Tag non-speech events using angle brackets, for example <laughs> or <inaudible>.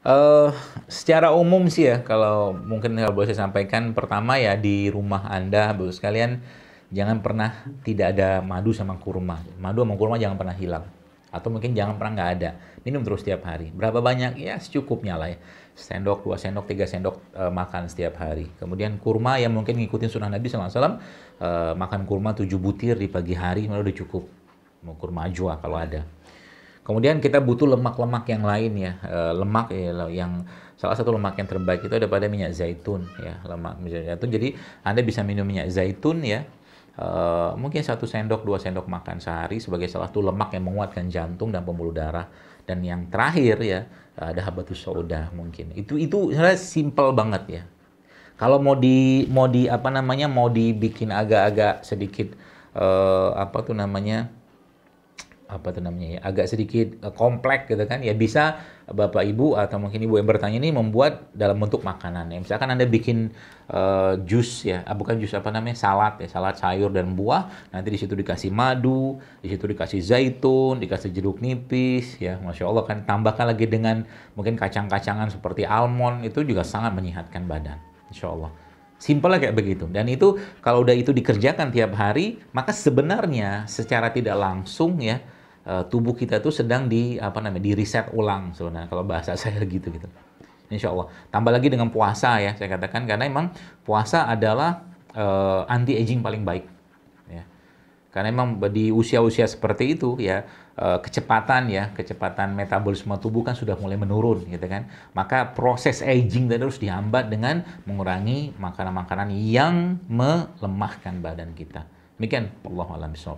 Uh, secara umum sih ya, kalau mungkin kalau boleh saya sampaikan, pertama ya di rumah Anda, bagus kalian jangan pernah tidak ada madu sama kurma. Madu sama kurma jangan pernah hilang. Atau mungkin jangan pernah nggak ada. Minum terus setiap hari. Berapa banyak? Ya secukupnya lah ya. Sendok, dua sendok, tiga sendok uh, makan setiap hari. Kemudian kurma yang mungkin ngikutin sunnah Nabi SAW, uh, eh, makan kurma tujuh butir di pagi hari, malah udah cukup. Mau kurma ajwa kalau ada. Kemudian kita butuh lemak-lemak yang lain ya, e, lemak ya, yang salah satu lemak yang terbaik itu ada pada minyak zaitun ya, lemak minyak zaitun. Jadi Anda bisa minum minyak zaitun ya, e, mungkin satu sendok dua sendok makan sehari sebagai salah satu lemak yang menguatkan jantung dan pembuluh darah. Dan yang terakhir ya ada habatus sauda mungkin. Itu itu sebenarnya simple banget ya. Kalau mau di mau di apa namanya mau dibikin agak-agak sedikit e, apa tuh namanya apa itu namanya ya agak sedikit eh, kompleks gitu kan ya bisa bapak ibu atau mungkin ibu yang bertanya ini membuat dalam bentuk makanan ya misalkan anda bikin uh, jus ya ah, bukan jus apa namanya salad ya salad sayur dan buah nanti di situ dikasih madu di situ dikasih zaitun dikasih jeruk nipis ya masya allah kan tambahkan lagi dengan mungkin kacang-kacangan seperti almond itu juga sangat menyehatkan badan insya allah Simpelnya kayak begitu. Dan itu kalau udah itu dikerjakan tiap hari, maka sebenarnya secara tidak langsung ya Eh, tubuh kita itu sedang di apa namanya di reset ulang sebenarnya kalau bahasa <laughs> saya gitu gitu. Insya Allah. Tambah lagi dengan puasa ya saya katakan karena emang puasa adalah uh, eh, anti aging paling baik. Ya. Karena emang di usia-usia seperti itu ya eh, kecepatan ya kecepatan metabolisme tubuh kan sudah mulai menurun gitu kan. Maka proses aging tadi harus dihambat dengan mengurangi makanan-makanan yang melemahkan badan kita. Demikian, Allah alam